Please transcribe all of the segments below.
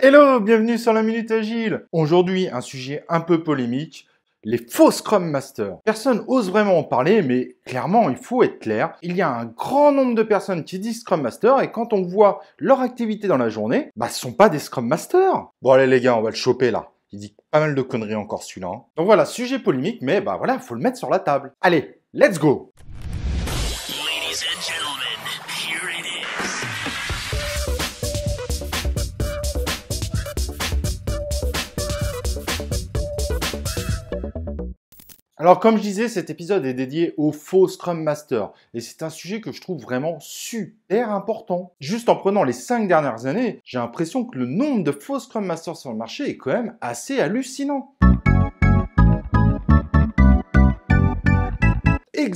Hello, bienvenue sur la Minute Agile. Aujourd'hui, un sujet un peu polémique, les faux Scrum Masters. Personne ose vraiment en parler, mais clairement, il faut être clair. Il y a un grand nombre de personnes qui disent Scrum Master et quand on voit leur activité dans la journée, bah, ce sont pas des Scrum Masters. Bon, allez, les gars, on va le choper là. Il dit pas mal de conneries encore celui-là. Hein. Donc voilà, sujet polémique, mais bah voilà, faut le mettre sur la table. Allez, let's go! Alors comme je disais, cet épisode est dédié aux faux Scrum Master et c'est un sujet que je trouve vraiment super important. Juste en prenant les 5 dernières années, j'ai l'impression que le nombre de faux Scrum Masters sur le marché est quand même assez hallucinant.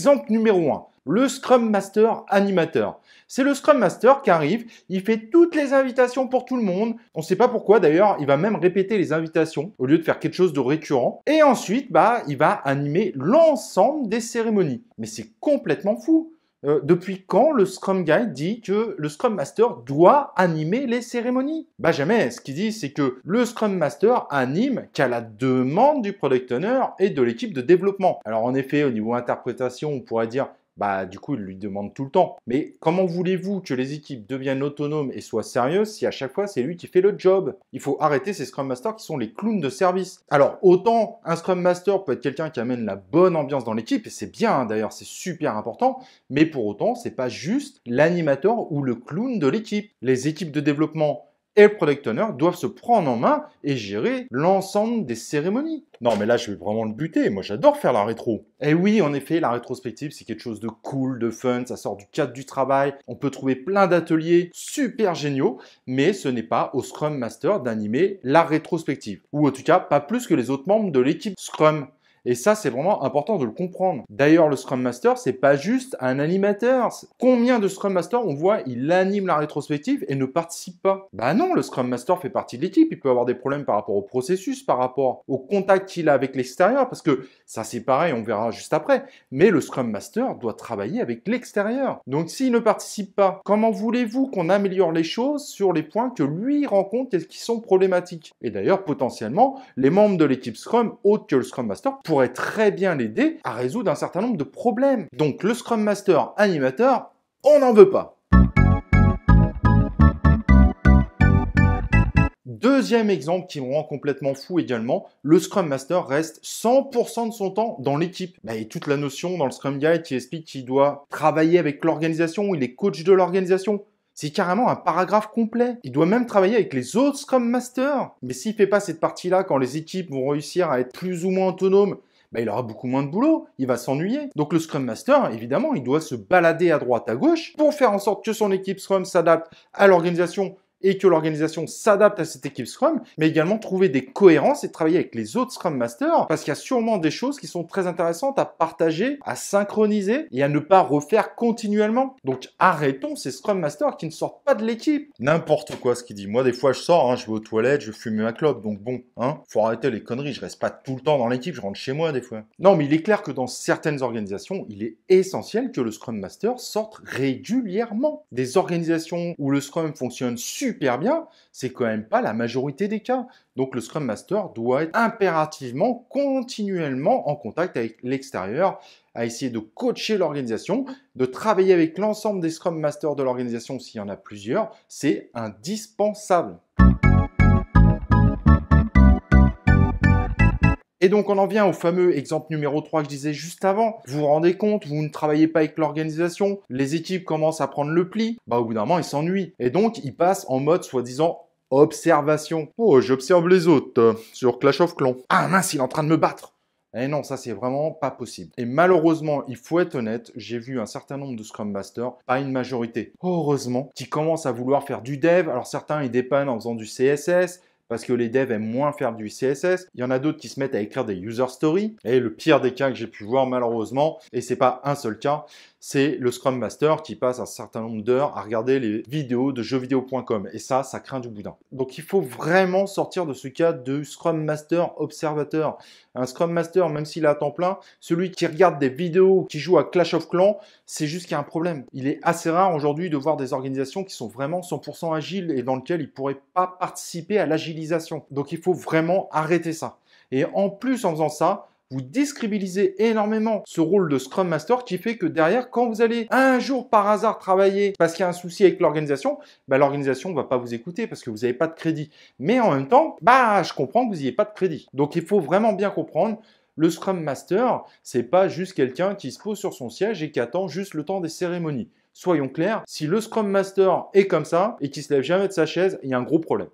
Exemple numéro 1, le Scrum Master animateur. C'est le Scrum Master qui arrive, il fait toutes les invitations pour tout le monde. On ne sait pas pourquoi d'ailleurs, il va même répéter les invitations au lieu de faire quelque chose de récurrent. Et ensuite, bah, il va animer l'ensemble des cérémonies. Mais c'est complètement fou. Euh, depuis quand le Scrum Guide dit que le Scrum Master doit animer les cérémonies Bah jamais, ce qu'il dit c'est que le Scrum Master anime qu'à la demande du Product Owner et de l'équipe de développement. Alors en effet, au niveau interprétation, on pourrait dire bah du coup, il lui demande tout le temps. Mais comment voulez-vous que les équipes deviennent autonomes et soient sérieuses si à chaque fois c'est lui qui fait le job Il faut arrêter ces Scrum Masters qui sont les clowns de service. Alors autant un Scrum Master peut être quelqu'un qui amène la bonne ambiance dans l'équipe, et c'est bien hein, d'ailleurs, c'est super important, mais pour autant, c'est pas juste l'animateur ou le clown de l'équipe. Les équipes de développement et le product owner doivent se prendre en main et gérer l'ensemble des cérémonies. Non, mais là, je vais vraiment le buter. Moi, j'adore faire la rétro. Eh oui, en effet, la rétrospective, c'est quelque chose de cool, de fun, ça sort du cadre du travail. On peut trouver plein d'ateliers super géniaux, mais ce n'est pas au Scrum Master d'animer la rétrospective. Ou en tout cas, pas plus que les autres membres de l'équipe Scrum. Et ça, c'est vraiment important de le comprendre. D'ailleurs, le Scrum Master, c'est pas juste un animateur. Combien de Scrum Masters, on voit, il anime la rétrospective et ne participe pas Bah non, le Scrum Master fait partie de l'équipe. Il peut avoir des problèmes par rapport au processus, par rapport au contact qu'il a avec l'extérieur, parce que ça, c'est pareil, on verra juste après. Mais le Scrum Master doit travailler avec l'extérieur. Donc s'il ne participe pas, comment voulez-vous qu'on améliore les choses sur les points que lui rencontre et qui sont problématiques Et d'ailleurs, potentiellement, les membres de l'équipe Scrum, autres que le Scrum Master, pourrait très bien l'aider à résoudre un certain nombre de problèmes. Donc le Scrum Master animateur, on n'en veut pas. Deuxième exemple qui me rend complètement fou également, le Scrum Master reste 100% de son temps dans l'équipe. Bah, et toute la notion dans le Scrum Guide qui explique qu'il doit travailler avec l'organisation, il est coach de l'organisation. C'est carrément un paragraphe complet. Il doit même travailler avec les autres Scrum Masters. Mais s'il fait pas cette partie-là, quand les équipes vont réussir à être plus ou moins autonomes, bah, il aura beaucoup moins de boulot, il va s'ennuyer. Donc le Scrum Master, évidemment, il doit se balader à droite, à gauche pour faire en sorte que son équipe Scrum s'adapte à l'organisation, et que l'organisation s'adapte à cette équipe Scrum, mais également trouver des cohérences et travailler avec les autres Scrum Masters, parce qu'il y a sûrement des choses qui sont très intéressantes à partager, à synchroniser et à ne pas refaire continuellement. Donc arrêtons ces Scrum Masters qui ne sortent pas de l'équipe. N'importe quoi ce qu'il dit. Moi, des fois, je sors, hein, je vais aux toilettes, je fume ma clope, donc bon, hein, faut arrêter les conneries, je reste pas tout le temps dans l'équipe, je rentre chez moi des fois. Non, mais il est clair que dans certaines organisations, il est essentiel que le Scrum Master sorte régulièrement. Des organisations où le Scrum fonctionne super bien, c'est quand même pas la majorité des cas. Donc le Scrum Master doit être impérativement continuellement en contact avec l'extérieur, à essayer de coacher l'organisation, de travailler avec l'ensemble des Scrum Masters de l'organisation s'il y en a plusieurs, c'est indispensable. Et donc on en vient au fameux exemple numéro 3 que je disais juste avant. Vous vous rendez compte, vous ne travaillez pas avec l'organisation, les équipes commencent à prendre le pli, bah au bout d'un moment ils s'ennuient. Et donc ils passent en mode soi-disant observation. Oh, j'observe les autres sur Clash of Clans. Ah mince, il est en train de me battre. Et eh non, ça c'est vraiment pas possible. Et malheureusement, il faut être honnête, j'ai vu un certain nombre de Scrum Masters, pas une majorité, heureusement, qui commencent à vouloir faire du dev. Alors certains ils dépannent en faisant du CSS, parce que les devs aiment moins faire du CSS. Il y en a d'autres qui se mettent à écrire des user stories. Et le pire des cas que j'ai pu voir malheureusement, et c'est pas un seul cas, c'est le Scrum Master qui passe un certain nombre d'heures à regarder les vidéos de jeuxvideo.com. Et ça, ça craint du boudin. Donc il faut vraiment sortir de ce cas de Scrum Master observateur. Un Scrum Master, même s'il est à temps plein, celui qui regarde des vidéos, qui joue à Clash of Clans, c'est juste qu'il y a un problème. Il est assez rare aujourd'hui de voir des organisations qui sont vraiment 100% agiles et dans lesquelles ils ne pourraient pas participer à l'agilisation. Donc il faut vraiment arrêter ça. Et en plus, en faisant ça, vous discrédibilisez énormément ce rôle de Scrum Master qui fait que derrière, quand vous allez un jour par hasard travailler parce qu'il y a un souci avec l'organisation, bah, l'organisation ne va pas vous écouter parce que vous n'avez pas de crédit. Mais en même temps, bah, je comprends que vous n'ayez pas de crédit. Donc il faut vraiment bien comprendre le Scrum Master, c'est pas juste quelqu'un qui se pose sur son siège et qui attend juste le temps des cérémonies. Soyons clairs, si le Scrum Master est comme ça et qui se lève jamais de sa chaise, il y a un gros problème.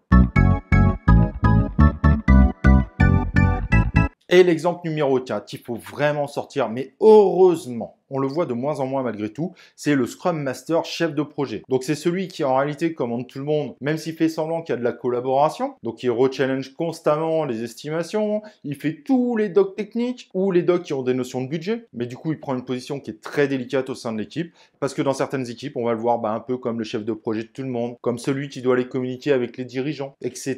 Et l'exemple numéro 4, il faut vraiment sortir, mais heureusement, on le voit de moins en moins malgré tout, c'est le Scrum Master chef de projet. Donc c'est celui qui en réalité commande tout le monde, même s'il fait semblant qu'il y a de la collaboration. Donc il rechallenge constamment les estimations, il fait tous les docs techniques ou les docs qui ont des notions de budget. Mais du coup, il prend une position qui est très délicate au sein de l'équipe parce que dans certaines équipes, on va le voir bah, un peu comme le chef de projet de tout le monde, comme celui qui doit les communiquer avec les dirigeants, etc.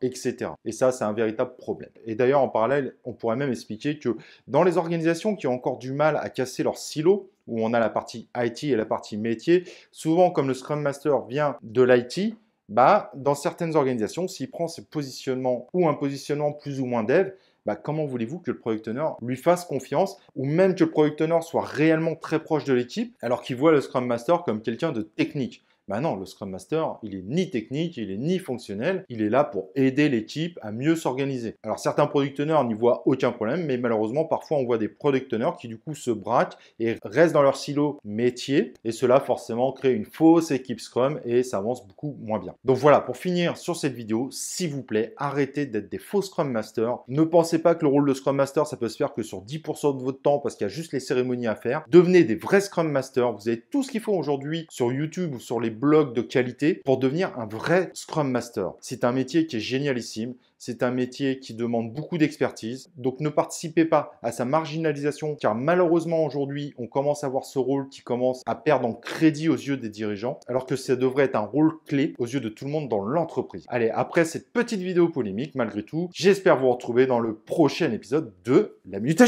etc. Et ça, c'est un véritable problème. Et d'ailleurs, en parallèle, on pourrait même expliquer que dans les organisations qui ont encore du mal à casser leur silo où on a la partie IT et la partie métier. Souvent, comme le Scrum Master vient de l'IT, bah, dans certaines organisations, s'il prend ses positionnements ou un positionnement plus ou moins dev, bah, comment voulez-vous que le product owner lui fasse confiance ou même que le product owner soit réellement très proche de l'équipe alors qu'il voit le Scrum Master comme quelqu'un de technique ben non, le Scrum Master, il est ni technique, il est ni fonctionnel, il est là pour aider l'équipe à mieux s'organiser. Alors certains product owners n'y voient aucun problème, mais malheureusement, parfois on voit des product owners qui du coup se braquent et restent dans leur silo métier, et cela forcément crée une fausse équipe Scrum et ça avance beaucoup moins bien. Donc voilà, pour finir sur cette vidéo, s'il vous plaît, arrêtez d'être des faux Scrum Masters. Ne pensez pas que le rôle de Scrum Master, ça peut se faire que sur 10% de votre temps parce qu'il y a juste les cérémonies à faire. Devenez des vrais Scrum Masters. Vous avez tout ce qu'il faut aujourd'hui sur YouTube ou sur les blog de qualité pour devenir un vrai Scrum Master. C'est un métier qui est génialissime. C'est un métier qui demande beaucoup d'expertise. Donc ne participez pas à sa marginalisation car malheureusement aujourd'hui on commence à voir ce rôle qui commence à perdre en crédit aux yeux des dirigeants alors que ça devrait être un rôle clé aux yeux de tout le monde dans l'entreprise. Allez, après cette petite vidéo polémique malgré tout, j'espère vous retrouver dans le prochain épisode de La Minute